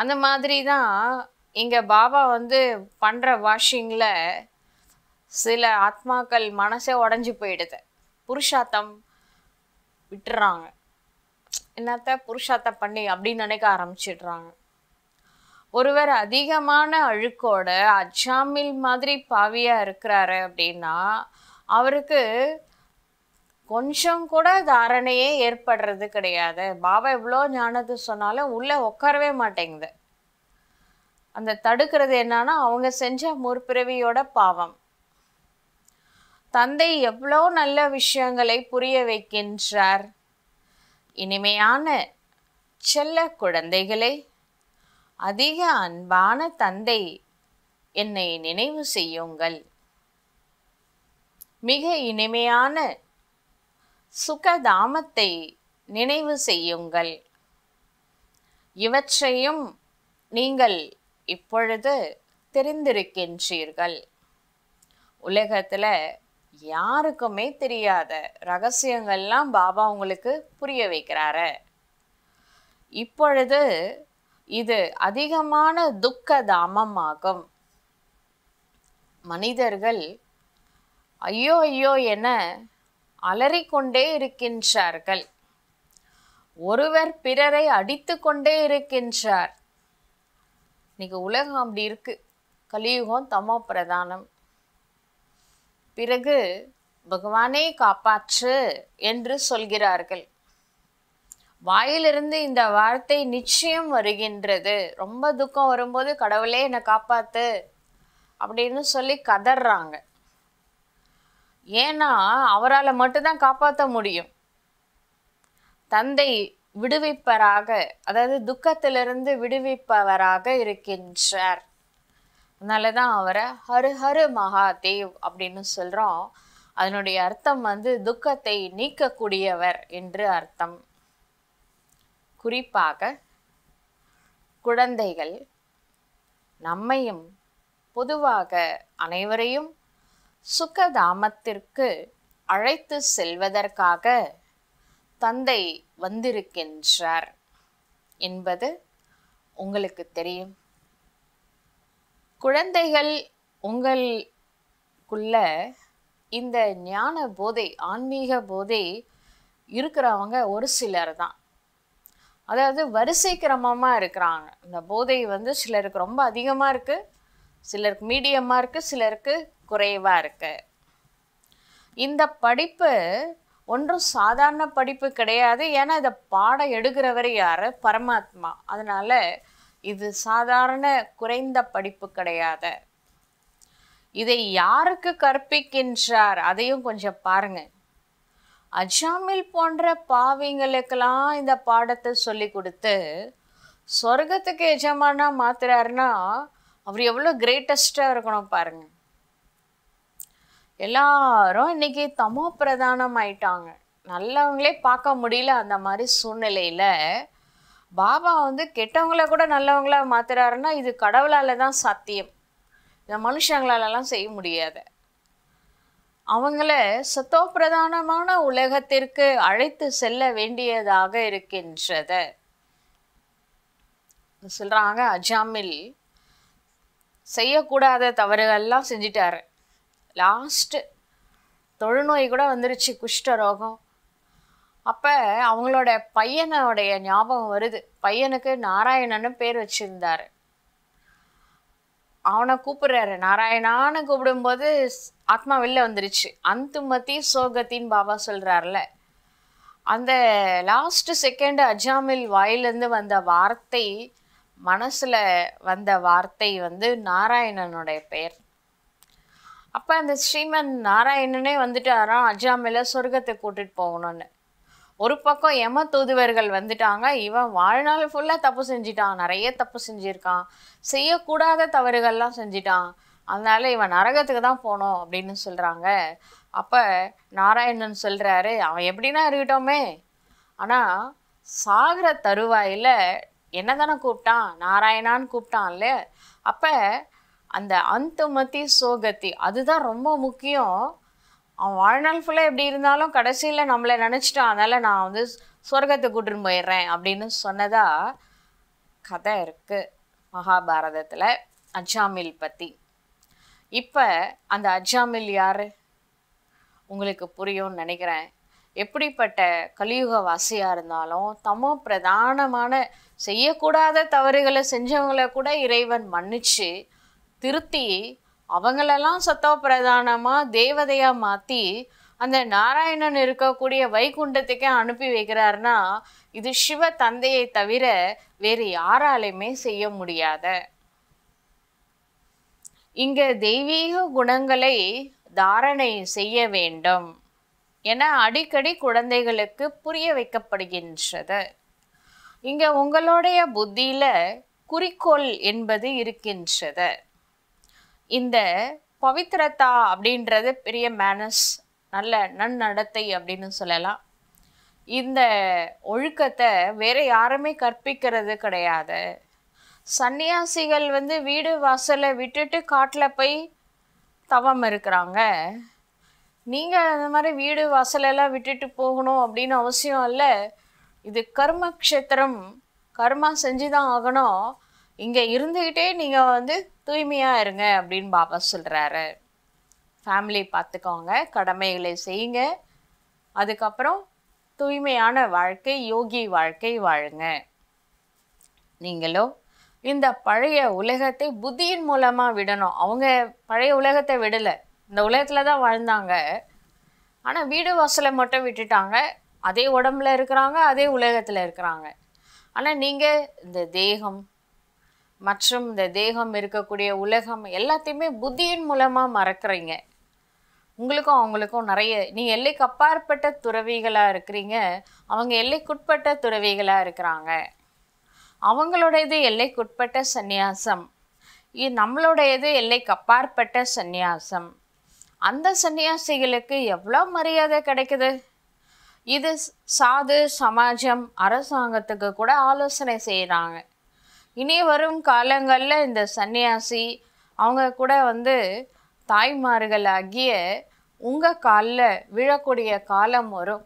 அந்த மாதிரி தான் இங்கே பாபா வந்து பண்ணுற வாஷிங்கில் சில ஆத்மாக்கள் மனசே உடஞ்சி போயிடுது புருஷாத்தம் விட்டுறாங்க என்னத்த புருஷாத்தம் பண்ணி அப்படின்னு நினைக்க ஆரம்பிச்சிடுறாங்க ஒருவர் அதிகமான அழுக்கோட அச்சாமில் மாதிரி பாவியாக இருக்கிறாரு அப்படின்னா அவருக்கு கொஞ்சம் கூட தாரணையே ஏற்படுறது கிடையாது பாபா எவ்வளோ ஞானது சொன்னாலும் உள்ளே உட்காரவே மாட்டேங்குது அந்த தடுக்கிறது என்னன்னா அவங்க செஞ்ச முற்பிறவியோட பாவம் தந்தை எவ்வளோ நல்ல விஷயங்களை புரிய வைக்கின்றார் இனிமையான செல்ல குழந்தைகளை அதிக அன்பான தந்தை என்னை நினைவு செய்யுங்கள் மிக இனிமையான சுகதாமத்தை நினைவு செய்யுங்கள் இவற்றையும் நீங்கள் இப்பொழுது தெரிந்திருக்கின்றீர்கள் உலகத்தில் யாருக்குமே தெரியாத ரகசியங்கள்லாம் பாபா உங்களுக்கு புரிய வைக்கிறார இப்பொழுது இது அதிகமான துக்க தாமமாகும் மனிதர்கள் ஐயோ ஐயோ என அலறிக்கொண்டே இருக்கின்றார்கள் ஒருவர் பிறரை அடித்து கொண்டே இருக்கின்றார் இன்னைக்கு உலகம் அப்படி இருக்கு கலியுகம் தமோ பிரதானம் பிறகு பகவானே காப்பாற்று என்று சொல்கிறார்கள் வாயிலிருந்து இந்த வார்த்தை நிச்சயம் வருகின்றது ரொம்ப துக்கம் வரும்போது கடவுளே என்னை காப்பாத்து அப்படின்னு சொல்லி கதறாங்க ஏன்னா அவரால் மட்டும்தான் காப்பாற்ற முடியும் தந்தை விடுவிப்பராக அதாவது துக்கத்திலிருந்து விடுவிப்பவராக இருக்கின்றார் அதனால தான் அவரை ஹரு ஹரு மகாதேவ் அப்படின்னு சொல்கிறோம் அதனுடைய அர்த்தம் வந்து துக்கத்தை நீக்கக்கூடியவர் என்று அர்த்தம் குறிப்பாக குழந்தைகள் நம்மையும் பொதுவாக அனைவரையும் சுகதாமத்திற்கு அழைத்து செல்வதற்காக தந்தை வந்திருக்கின்றார் என்பது உங்களுக்கு தெரியும் குழந்தைகள் உங்களுக்குள்ள இந்த ஞான போதை ஆன்மீக போதை இருக்கிறவங்க ஒரு சிலர் தான் அதாவது வரிசை கிரமமாக இருக்கிறாங்க இந்த போதை வந்து சிலருக்கு ரொம்ப அதிகமாக இருக்குது சிலருக்கு மீடியமாக இருக்குது சிலருக்கு குறைவாக இருக்குது இந்த படிப்பு ஒன்றும் சாதாரண படிப்பு கிடையாது ஏன்னா இதை பாடம் எடுக்கிறவர் யார் பரமாத்மா அதனால் இது சாதாரண குறைந்த படிப்பு கிடையாது இதை யாருக்கு கற்பிக்கின்றார் அதையும் கொஞ்சம் பாருங்கள் அஜாமில் போன்ற பாவிங்களுக்கெல்லாம் இந்த பாடத்தை சொல்லி கொடுத்து சொர்க்கத்துக்கு எஜமானா மாத்துறாருன்னா அவர் எவ்வளோ கிரேட்டஸ்ட்டாக இருக்கணும் பாருங்க எல்லாரும் இன்னைக்கு தமோ பிரதானம் ஆயிட்டாங்க நல்லவங்களே பார்க்க முடியல அந்த மாதிரி சூழ்நிலையில் பாபா வந்து கெட்டவங்கள கூட நல்லவங்களாக மாத்துறாருன்னா இது கடவுளால் தான் சாத்தியம் இந்த மனுஷங்களாலலாம் செய்ய முடியாது அவங்கள சத்தோப்பிரதானமான உலகத்திற்கு அழைத்து செல்ல வேண்டியதாக இருக்கின்றத சொல்கிறாங்க அஜாமில் செய்யக்கூடாத தவறுகள்லாம் செஞ்சிட்டாரு லாஸ்ட்டு தொழுநோய் கூட வந்துருச்சு குஷ்டரோகம் அப்போ அவங்களோட பையனோடைய ஞாபகம் வருது பையனுக்கு நாராயணன்னு பேர் வச்சுருந்தாரு அவனை கூப்பிடுறாரு நாராயணான்னு கூப்பிடும்போது ஆத்மா வெளில வந்துருச்சு அந்துமதி சோகத்தின்னு பாபா சொல்கிறார்ல அந்த லாஸ்ட் செகண்ட் அஜாமில் வாயிலிருந்து வந்த வார்த்தை மனசில் வந்த வார்த்தை வந்து நாராயணனுடைய பெயர் அப்போ அந்த ஸ்ரீமன் நாராயணனே வந்துட்டாராம் அஜாமில் சொர்க்கத்தை கூட்டிகிட்டு போகணும்னு ஒரு பக்கம் எம தூதுவர்கள் வந்துட்டாங்க இவன் வாழ்நாள் ஃபுல்லாக தப்பு செஞ்சிட்டான் நிறைய தப்பு செஞ்சுருக்கான் செய்யக்கூடாத தவறுகள்லாம் செஞ்சிட்டான் அதனால இவன் நரகத்துக்கு தான் போனோம் அப்படின்னு சொல்கிறாங்க அப்போ நாராயணன் சொல்கிறாரு அவன் எப்படின்னா இருக்கட்டோமே ஆனால் சாகிற தருவாயில் என்ன தானே கூப்பிட்டான் நாராயணான்னு கூப்பிட்டான் இல்லையா அப்போ அந்த அந்தமதி சோகத்தி அதுதான் ரொம்ப முக்கியம் அவன் வாழ்நாள் ஃபுல்லாக எப்படி இருந்தாலும் கடைசியில் நம்மளை நினச்சிட்டான் அதனால் நான் வந்து சொர்க்கத்தை கூட்டுன்னு போயிடுறேன் அப்படின்னு சொன்னதா கதை இருக்குது மகாபாரதத்தில் அஜாமில் பற்றி இப்போ அந்த அஜாமில் யார் உங்களுக்கு புரியும்னு நினைக்கிறேன் எப்படிப்பட்ட கலியுக வாசியாக இருந்தாலும் தம பிரதானமான செய்யக்கூடாத தவறுகளை செஞ்சவங்களை கூட இறைவன் மன்னித்து திருத்தி அவங்களெல்லாம் சத்தோ பிரதானமாக தேவதையாக மாற்றி அந்த நாராயணன் இருக்கக்கூடிய வைகுண்டத்துக்கே அனுப்பி வைக்கிறாருனா இது சிவ தந்தையை தவிர வேறு யாராலையுமே செய்ய முடியாத இங்க தெய்வீக குணங்களை தாரணை செய்ய வேண்டும் என அடிக்கடி குழந்தைகளுக்கு புரிய வைக்கப்படுகின்றது இங்க உங்களுடைய புத்தியில குறிக்கோள் என்பது இருக்கின்றது இந்த பவித்ரதா அப்படின்றது பெரிய மேனஸ் நல்ல நன்னடத்தை அப்படின்னு சொல்லலாம் இந்த ஒழுக்கத்தை வேற யாருமே கற்பிக்கிறது கிடையாது சன்னியாசிகள் வந்து வீடு வாசலை விட்டுட்டு காட்டில் போய் தவம் இருக்கிறாங்க நீங்கள் அந்த மாதிரி வீடு வாசலெல்லாம் விட்டுட்டு போகணும் அப்படின்னு அவசியம் இல்லை இது கர்மக்ஷேத்திரம் கர்மா செஞ்சு தான் ஆகணும் இங்கே இருந்துக்கிட்டே நீங்கள் வந்து தூய்மையாக இருங்க அப்படின்னு பாபா சொல்கிறாரு ஃபேமிலி பார்த்துக்கோங்க கடமைகளை செய்யுங்க அதுக்கப்புறம் தூய்மையான வாழ்க்கை யோகி வாழ்க்கை வாழுங்க நீங்களோ இந்த பழைய உலகத்தை புத்தியின் மூலமாக விடணும் அவங்க பழைய உலகத்தை விடலை இந்த உலகத்தில் தான் வாழ்ந்தாங்க ஆனால் வீடு வாசலை மட்டும் விட்டுட்டாங்க அதே உடம்புல இருக்கிறாங்க அதே உலகத்தில் இருக்கிறாங்க ஆனால் நீங்கள் இந்த தேகம் மற்றும் இந்த தேகம் இருக்கக்கூடிய உலகம் எல்லாத்தையுமே புத்தியின் மூலமாக மறக்கிறீங்க உங்களுக்கும் அவங்களுக்கும் நிறைய நீங்கள் எல்லைக்கு அப்பாற்பட்ட துறவிகளாக இருக்கிறீங்க அவங்க எல்லைக்குட்பட்ட துறவிகளாக இருக்கிறாங்க அவங்களோட இது எல்லைக்குட்பட்ட சந்நியாசம் இ நம்மளோட இது எல்லைக்கு அப்பாற்பட்ட சந்நியாசம் அந்த சன்னியாசிகளுக்கு எவ்வளோ மரியாதை கிடைக்குது இது சாது சமாஜம் அரசாங்கத்துக்கு கூட ஆலோசனை செய்கிறாங்க இனி வரும் காலங்களில் இந்த சன்னியாசி அவங்க கூட வந்து தாய்மார்களாகிய உங்கள் காலில் விழக்கூடிய காலம் வரும்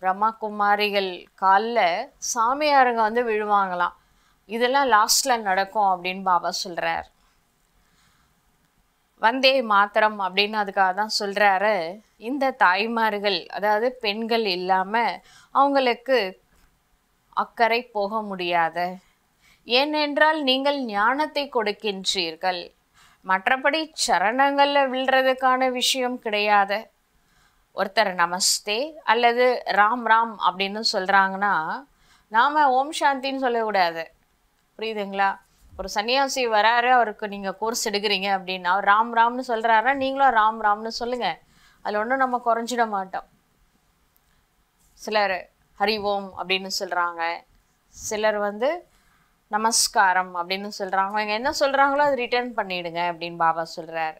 பிரம்மா குமாரிகள் காலில் சாமியாருங்க வந்து விழுவாங்களாம் இதெல்லாம் லாஸ்டில் நடக்கும் அப்படின்னு பாபா சொல்கிறார் வந்தே மாத்திரம் அப்படின்னு அதுக்காக தான் சொல்கிறாரு இந்த தாய்மார்கள் அதாவது பெண்கள் இல்லாமல் அவங்களுக்கு அக்கறை போக முடியாத ஏனென்றால் நீங்கள் ஞானத்தை கொடுக்கின்றீர்கள் மற்றபடி சரணங்களில் விழுறதுக்கான விஷயம் கிடையாது ஒருத்தர் நமஸ்தே அல்லது ராம் ராம் அப்படின்னு சொல்கிறாங்கன்னா நாம் ஓம் சாந்தின்னு சொல்லக்கூடாது புரியுதுங்களா ஒரு சன்னியாசி வராரு அவருக்கு நீங்கள் கோர்ஸ் எடுக்கிறீங்க அப்படின்னா ராம் ராம்னு சொல்கிறாரா நீங்களும் ராம் ராம்னு சொல்லுங்கள் அதில் ஒன்றும் நம்ம குறைஞ்சிட மாட்டோம் சிலர் ஹரி ஓம் அப்படின்னு சொல்கிறாங்க சிலர் வந்து நமஸ்காரம் அப்படின்னு சொல்கிறாங்க அவங்க என்ன சொல்கிறாங்களோ அது ரிட்டர்ன் பண்ணிவிடுங்க அப்படின்னு பாபா சொல்கிறாரு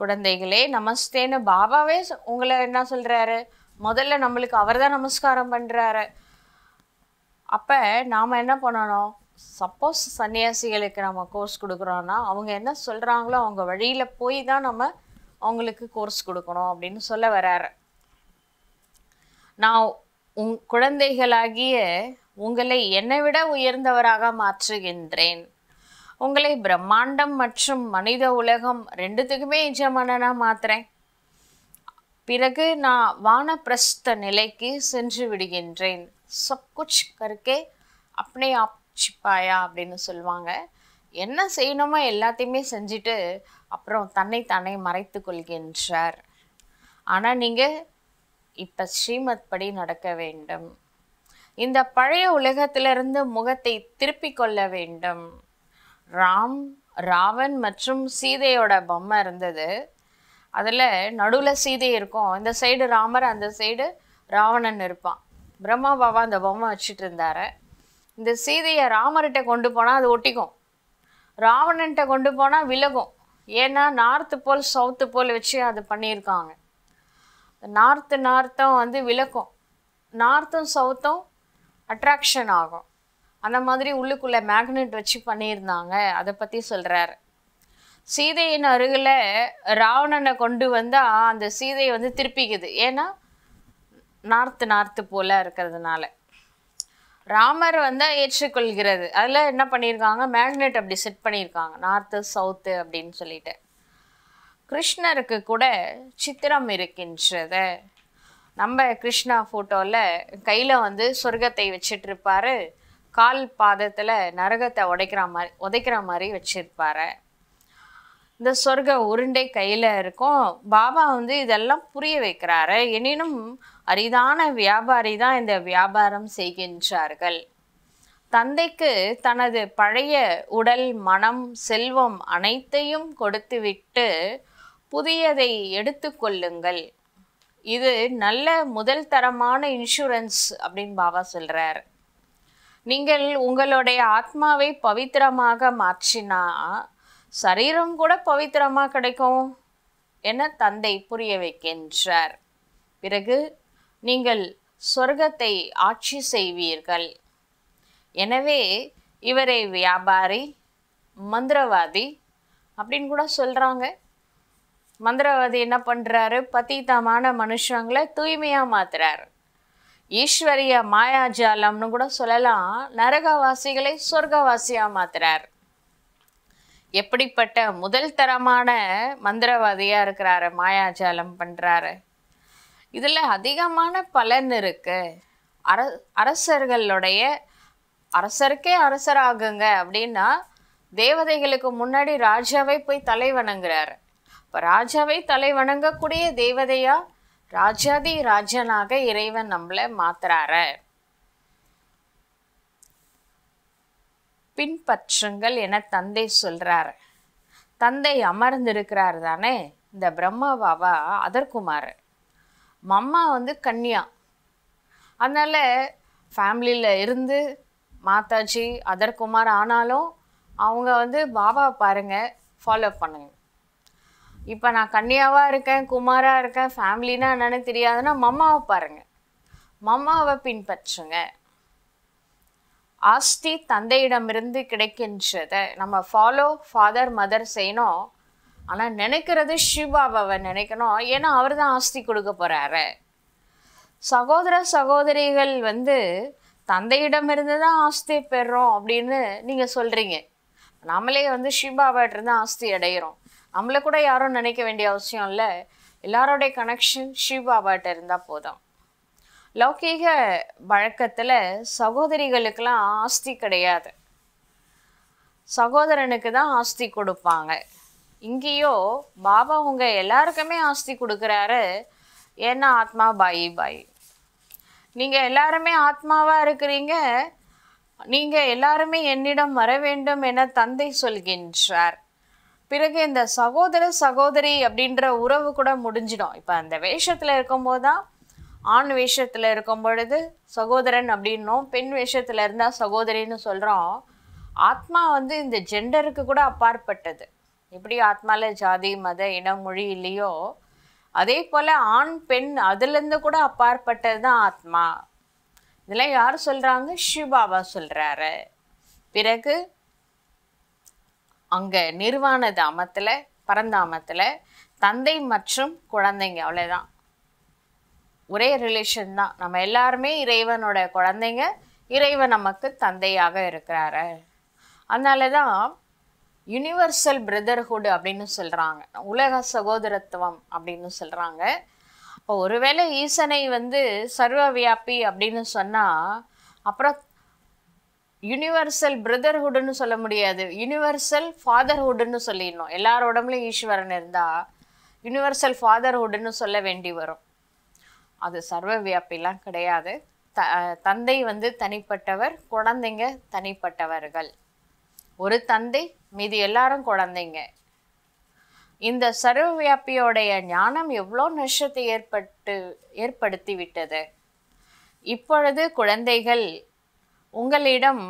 குழந்தைகளே நமஸ்தேன்னு பாபாவே உங்களை என்ன சொல்கிறாரு முதல்ல நம்மளுக்கு அவர் தான் நமஸ்காரம் பண்ணுறாரு அப்போ நாம் என்ன பண்ணணும் சப்போஸ் சன்னியாசிகளுக்கு நம்ம கோர்ஸ் கொடுக்குறோன்னா அவங்க என்ன சொல்கிறாங்களோ அவங்க வழியில் போய் தான் நம்ம அவங்களுக்கு கோர்ஸ் கொடுக்கணும் அப்படின்னு சொல்ல வர்றாரு நான் உங் குழந்தைகளாகிய உங்களை என்னை விட உயர்ந்தவராக மாற்றுகின்றேன் உங்களை பிரம்மாண்டம் மற்றும் மனித உலகம் ரெண்டுத்துக்குமே எஜமானனாக மாத்துறேன் பிறகு நான் வானப்பிரஸ்த நிலைக்கு சென்று விடுகின்றேன் சப்குச் கருக்கே அப்படியே ஆப் சிப்பாயா அப்படின்னு சொல்லுவாங்க என்ன செய்யணுமோ எல்லாத்தையுமே செஞ்சுட்டு அப்புறம் தன்னை தன்னை மறைத்து கொள்கின்றார் ஆனால் நீங்கள் இப்போ ஸ்ரீமத் படி நடக்க வேண்டும் இந்த பழைய உலகத்திலிருந்து முகத்தை திருப்பிக் கொள்ள வேண்டும் ராம் ராவன் மற்றும் சீதையோட பொம்மை இருந்தது அதில் நடுவில் சீதை இருக்கும் இந்த சைடு ராமர் அந்த சைடு ராவணன் இருப்பான் பிரம்மா பாபா அந்த பொம்மை வச்சுட்டு இருந்தார் இந்த சீதையை ராமர்கிட்ட கொண்டு போனால் அது ஒட்டிக்கும் ராவணன்கிட்ட கொண்டு போனால் விலகும் ஏன்னா நார்த்து போல் சவுத்து போல் வச்சு அது பண்ணியிருக்காங்க நார்த்து நார்த்தும் வந்து விளக்கும் நார்த்தும் சவுத்தும் அட்ராக்ஷன் ஆகும் அந்த மாதிரி உள்ளுக்குள்ளே மேக்னெட் வச்சு பண்ணியிருந்தாங்க அதை பற்றி சொல்கிறாரு சீதையின் அருகில் ராவணனை கொண்டு வந்தால் அந்த சீதையை வந்து திருப்பிக்குது ஏன்னா நார்த்து நார்த்து போல இருக்கிறதுனால ராமர் வந்தால் ஏற்றுக்கொள்கிறது அதில் என்ன பண்ணியிருக்காங்க மேக்னெட் அப்படி செட் பண்ணியிருக்காங்க நார்த்து சவுத்து அப்படின்னு சொல்லிட்டு கிருஷ்ணருக்கு கூட சித்திரம் இருக்கின்றதை நம்ம கிருஷ்ணா ஃபோட்டோவில் கையில் வந்து சொர்க்கத்தை வச்சிட்ருப்பாரு கால் பாதத்தில் நரகத்தை உடைக்கிற மாதிரி உதைக்கிற மாதிரி வச்சுருப்பார் இந்த சொர்க்க உருண்டை கையில் இருக்கும் பாபா வந்து இதெல்லாம் புரிய வைக்கிறாரு எனினும் அரிதான வியாபாரி தான் இந்த வியாபாரம் செய்கின்றார்கள் தந்தைக்கு தனது பழைய உடல் மனம் செல்வம் அனைத்தையும் கொடுத்துவிட்டு புதியதை எடுத்துக்கொள்ளுங்கள் இது நல்ல முதல் தரமான இன்சூரன்ஸ் அப்படின்னு பாபா சொல்கிறார் நீங்கள் உங்களுடைய ஆத்மாவை பவித்திரமாக மாற்றினா சரீரம் கூட பவித்திரமாக கிடைக்கும் என தந்தை புரிய வைக்கின்றார் பிறகு நீங்கள் சொர்க்கத்தை ஆட்சி செய்வீர்கள் எனவே இவரை வியாபாரி மந்திரவாதி அப்படின்னு கூட சொல்கிறாங்க மந்திரவாதி என்ன பண்ணுறாரு பதீதமான மனுஷங்களை தூய்மையாக மாத்துறாரு ஈஸ்வரிய மாயாஜாலம்னு கூட சொல்லலாம் நரகவாசிகளை சொர்க்கவாசியாக மாத்துறாரு எப்படிப்பட்ட முதல் தரமான மந்திரவாதியாக இருக்கிறாரு மாயாஜாலம் பண்ணுறாரு இதில் அதிகமான பலன் இருக்குது அர அரசர்களுடைய அரசருக்கே அரசராகுங்க அப்படின்னா தேவதைகளுக்கு முன்னாடி ராஜாவை போய் தலை வணங்குறாரு இப்போ ராஜாவை தலை வணங்கக்கூடிய தேவதையா ராஜாதி ராஜனாக இறைவன் நம்மளை மாத்துறார பின்பற்றுங்கள் என தந்தை சொல்கிறாரு தந்தை அமர்ந்திருக்கிறார் தானே இந்த பிரம்மா பாபா அதர்குமார் மம்மா வந்து கன்யா அதனால் ஃபேமிலியில் இருந்து மாதாஜி அதர்குமார் ஆனாலும் அவங்க வந்து பாபா பாருங்கள் ஃபாலோ பண்ணுங்க இப்போ நான் கன்னியாவாக இருக்கேன் குமாராக இருக்கேன் ஃபேமிலினா என்னன்னு தெரியாதுன்னா மம்மாவை பாருங்கள் மம்மாவை பின்பற்றுங்க ஆஸ்தி தந்தையிடமிருந்து கிடைக்கின்றதை நம்ம ஃபாலோ ஃபாதர் மதர் செய்யணும் ஆனால் நினைக்கிறது சிவாபாவை நினைக்கணும் ஏன்னா அவர் தான் ஆஸ்தி கொடுக்க போகிறாரு சகோதர சகோதரிகள் வந்து தந்தையிடமிருந்து தான் ஆஸ்தி பெறோம் அப்படின்னு நீங்கள் சொல்கிறீங்க நம்மளே வந்து சிவாபாட்டிருந்து ஆஸ்தி அடையிறோம் நம்மளை கூட யாரும் நினைக்க வேண்டிய அவசியம் இல்லை எல்லாரோடைய கனெக்ஷன் ஸ்ரீபாபாட்ட இருந்தால் போதும் லௌகீக வழக்கத்தில் சகோதரிகளுக்கெல்லாம் ஆஸ்தி கிடையாது சகோதரனுக்கு தான் ஆஸ்தி கொடுப்பாங்க இங்கேயோ பாபா உங்கள் எல்லாருக்குமே ஆஸ்தி கொடுக்குறாரு ஏன்னா ஆத்மா பாயி பாய் நீங்கள் எல்லாருமே ஆத்மாவாக இருக்கிறீங்க நீங்கள் எல்லாருமே என்னிடம் வர வேண்டும் என தந்தை சொல்கின்றார் பிறகு இந்த சகோதர சகோதரி அப்படின்ற உறவு கூட முடிஞ்சிடும் இப்போ அந்த வேஷத்தில் இருக்கும்போது தான் ஆண் வேஷத்தில் இருக்கும் பொழுது சகோதரன் அப்படின்னும் பெண் வேஷத்தில் இருந்தால் சகோதரின்னு சொல்கிறோம் ஆத்மா வந்து இந்த ஜெண்டருக்கு கூட அப்பாற்பட்டது எப்படி ஆத்மாவில் ஜாதி மத இனம் மொழி இல்லையோ அதே போல் ஆண் பெண் அதுலேருந்து கூட அப்பாற்பட்டது தான் ஆத்மா இதெல்லாம் யார் சொல்கிறாங்க ஷிவ் பாபா சொல்கிறாரு பிறகு அங்கே நிர்வாண தாமத்தில் பரந்தாமத்தில் தந்தை மற்றும் குழந்தைங்க அவ்வளோதான் ஒரே ரிலேஷன் தான் நம்ம எல்லாருமே இறைவனோட குழந்தைங்க இறைவன் நமக்கு தந்தையாக இருக்கிறாரு அதனால தான் யூனிவர்சல் பிரதர்ஹுட் அப்படின்னு சொல்கிறாங்க உலக சகோதரத்துவம் அப்படின்னு சொல்கிறாங்க இப்போ ஒருவேளை ஈசனை வந்து சர்வ வியாபி அப்படின்னு சொன்னால் அப்புறம் யூனிவர்சல் பிரதர்ஹுட்னு சொல்ல முடியாது யூனிவர்சல் ஃபாதர்ஹுட்னு சொல்லிடணும் எல்லார் உடம்புலையும் ஈஸ்வரன் இருந்தால் யூனிவர்சல் ஃபாதர்ஹுட்னு சொல்ல வேண்டி வரும் அது சர்வ வியாப்பிலாம் கிடையாது த தந்தை வந்து தனிப்பட்டவர் குழந்தைங்க தனிப்பட்டவர்கள் ஒரு தந்தை மீதி எல்லாரும் குழந்தைங்க இந்த சர்வ வியாபியோடைய ஞானம் எவ்வளோ நஷ்டத்தை ஏற்பட்டு ஏற்படுத்தி விட்டது இப்பொழுது குழந்தைகள் உங்களிடம்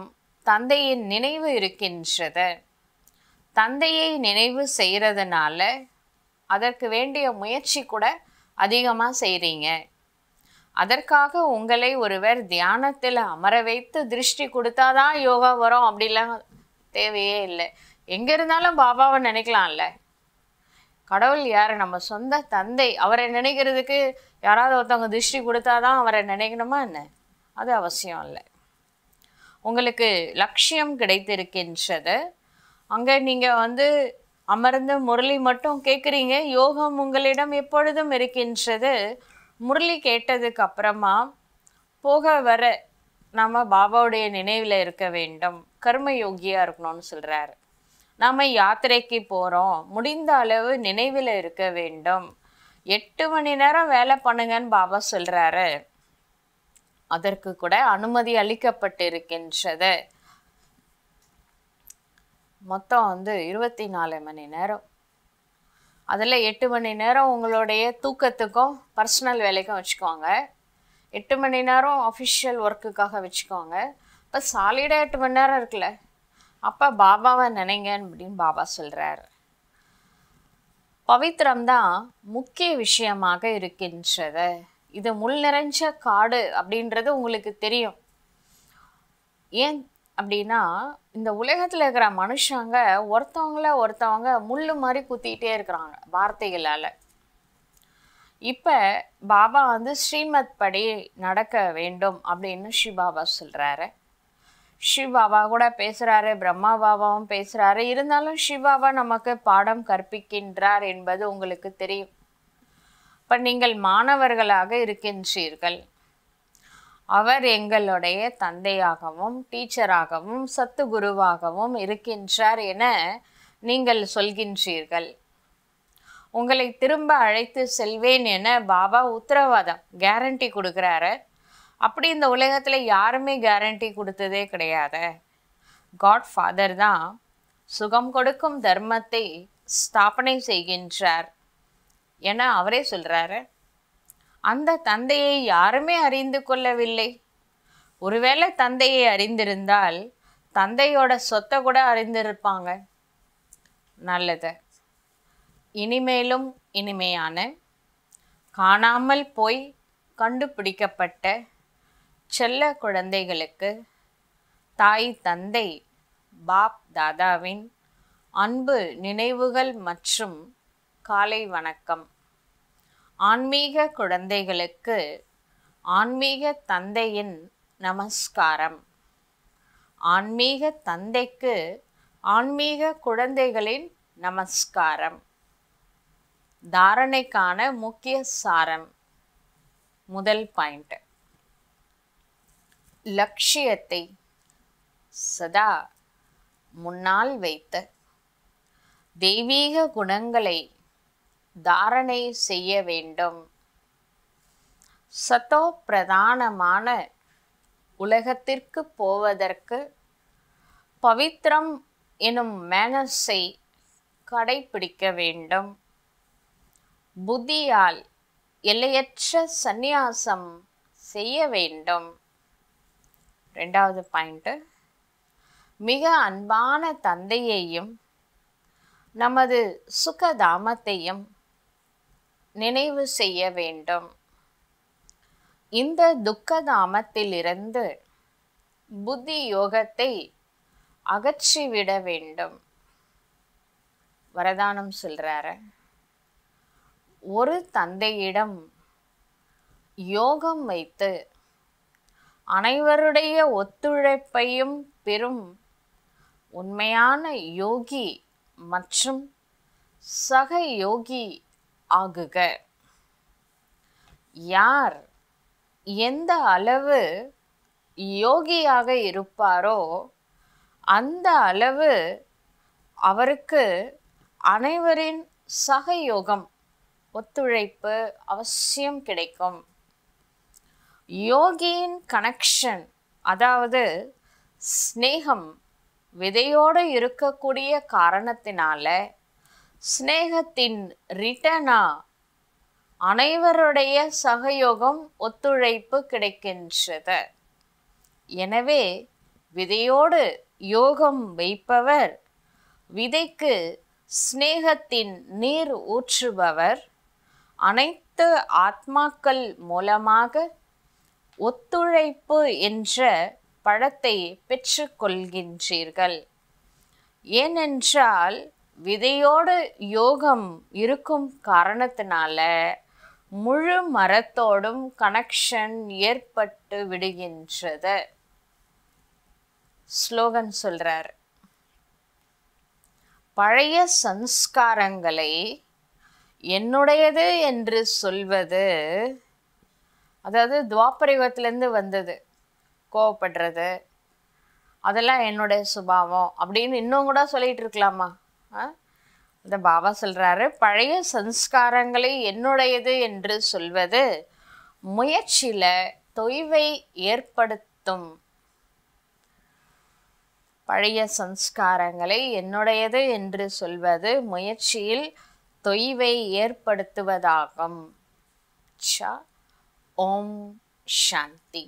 தந்தையின் நினைவு இருக்கின்றது தந்தையை நினைவு செய்கிறதுனால அதற்கு வேண்டிய முயற்சி கூட அதிகமாக செய்கிறீங்க அதற்காக உங்களை ஒருவர் தியானத்தில் அமர வைத்து திருஷ்டி கொடுத்தாதான் யோகா வரும் அப்படிலாம் தேவையே இல்லை எங்கே இருந்தாலும் பாபாவை நினைக்கலாம்ல கடவுள் யார் நம்ம சொந்த தந்தை அவரை நினைக்கிறதுக்கு யாராவது ஒருத்தவங்க திருஷ்டி கொடுத்தாதான் அவரை நினைக்கணுமா என்ன அது அவசியம் இல்லை உங்களுக்கு லட்சியம் கிடைத்திருக்கின்றது அங்கே நீங்கள் வந்து அமர்ந்து முரளி மட்டும் கேட்குறீங்க யோகம் உங்களிடம் எப்பொழுதும் இருக்கின்றது முரளி கேட்டதுக்கு அப்புறமா போக வர நம்ம பாபாவுடைய நினைவில் இருக்க வேண்டும் கர்ம யோகியாக இருக்கணும்னு சொல்கிறாரு நாம் யாத்திரைக்கு போகிறோம் முடிந்த அளவு நினைவில் இருக்க வேண்டும் எட்டு மணி நேரம் வேலை பண்ணுங்கன்னு பாபா சொல்கிறாரு அதற்கு கூட அனுமதி அளிக்கப்பட்டிருக்கின்றது மொத்தம் வந்து இருபத்தி நாலு மணி நேரம் அதில் எட்டு மணி நேரம் உங்களுடைய தூக்கத்துக்கும் பர்சனல் வேலைக்கும் வச்சுக்கோங்க எட்டு மணி நேரம் அஃபிஷியல் ஒர்க்குக்காக வச்சுக்கோங்க இப்போ சாலிடாக எட்டு மணி நேரம் இருக்குல்ல அப்போ பாபாவை நினைங்க அப்படின்னு பாபா சொல்கிறார் பவித்திரம்தான் முக்கிய விஷயமாக இருக்கின்றது இது முள் நிறைஞ்ச காடு அப்படின்றது உங்களுக்கு தெரியும் ஏன் அப்படின்னா இந்த உலகத்தில் இருக்கிற மனுஷங்க ஒருத்தவங்கள ஒருத்தவங்க முள் மாதிரி குத்திக்கிட்டே இருக்கிறாங்க வார்த்தைகளால் இப்போ பாபா வந்து ஸ்ரீமத் படி நடக்க வேண்டும் அப்படின்னு ஸ்ரீ பாபா சொல்கிறாரு ஸ்ரீ பாபா கூட பேசுகிறாரு பிரம்மா பாபாவும் பேசுகிறாரு இருந்தாலும் ஸ்ரீ பாபா நமக்கு பாடம் கற்பிக்கின்றார் என்பது உங்களுக்கு தெரியும் இப்போ நீங்கள் மாணவர்களாக இருக்கின்றீர்கள் அவர் எங்களுடைய தந்தையாகவும் டீச்சராகவும் சத்து குருவாகவும் இருக்கின்றார் என நீங்கள் சொல்கின்றீர்கள் உங்களை திரும்ப அழைத்து செல்வேன் என பாபா உத்தரவாதம் கேரண்டி கொடுக்குறாரு அப்படி இந்த உலகத்தில் யாருமே கேரண்டி கொடுத்ததே கிடையாது காட் ஃபாதர் தான் சுகம் கொடுக்கும் தர்மத்தை ஸ்தாபனை செய்கின்றார் என அவரே சொல்கிறாரு அந்த தந்தையை யாருமே அறிந்து கொள்ளவில்லை ஒருவேளை தந்தையை அறிந்திருந்தால் தந்தையோட சொத்தை கூட அறிந்திருப்பாங்க நல்லது இனிமேலும் இனிமையான காணாமல் போய் கண்டுபிடிக்கப்பட்ட செல்ல குழந்தைகளுக்கு தாய் தந்தை பாப் தாதாவின் அன்பு நினைவுகள் மற்றும் காலை வணக்கம் ஆன்மீக குழந்தைகளுக்கு ஆன்மீக தந்தையின் நமஸ்காரம் ஆன்மீக தந்தைக்கு ஆன்மீக குழந்தைகளின் நமஸ்காரம் தாரணைக்கான முக்கிய சாரம் முதல் பாயிண்ட் லட்சியத்தை சதா முன்னால் வைத்த தெய்வீக குணங்களை தாரணை செய்ய வேண்டும் சத்தோ பிரதானமான உலகத்திற்கு போவதற்கு பவித்ரம் எனும் மேனஸை கடைபிடிக்க வேண்டும் புத்தியால் எல்லையற்ற சந்நியாசம் செய்ய வேண்டும் ரெண்டாவது பாயிண்ட்டு மிக அன்பான தந்தையையும் நமது சுகதாமத்தையும் நினைவு செய்ய வேண்டும் இந்த துக்கதாமத்திலிருந்து புத்தி யோகத்தை அகற்றிவிட வேண்டும் வரதானம் சொல்கிறார ஒரு தந்தையிடம் யோகம் வைத்து அனைவருடைய ஒத்துழைப்பையும் பெறும் உண்மையான யோகி மற்றும் சக யோகி ஆகுக யார் எந்த அளவு யோகியாக இருப்பாரோ அந்த அளவு அவருக்கு அனைவரின் சகயோகம் ஒத்துழைப்பு அவசியம் கிடைக்கும் யோகியின் கனெக்ஷன் அதாவது ஸ்னேகம் விதையோடு இருக்கக்கூடிய காரணத்தினால ஸ்னேகத்தின் ரிட்டனா அனைவருடைய சகயோகம் ஒத்துழைப்பு கிடைக்கின்றது எனவே விதையோடு யோகம் வைப்பவர் விதைக்கு ஸ்னேகத்தின் நீர் ஊற்றுபவர் அனைத்து ஆத்மாக்கள் மூலமாக ஒத்துழைப்பு என்ற பழத்தை பெற்றுக்கொள்கின்றீர்கள் ஏனென்றால் விதையோட யோகம் இருக்கும் காரணத்தினால முழு மரத்தோடும் கனெக்ஷன் ஏற்பட்டு விடுகின்றது ஸ்லோகன் சொல்றார் பழைய சம்ஸ்காரங்களை என்னுடையது என்று சொல்வது அதாவது துவாபரிவத்திலேருந்து வந்தது கோவப்படுறது அதெல்லாம் என்னுடைய சுபாவம் அப்படின்னு இன்னும் கூட சொல்லிகிட்டு இருக்கலாமா இந்த பாபா சொல்கிறாரு பழைய சம்ஸ்காரங்களை என்னுடையது என்று சொல்வது முயற்சியில் தொய்வை ஏற்படுத்தும் பழைய சன்ஸ்காரங்களை என்னுடையது என்று சொல்வது முயற்சியில் தொய்வை ஏற்படுத்துவதாகும் ஓம் சாந்தி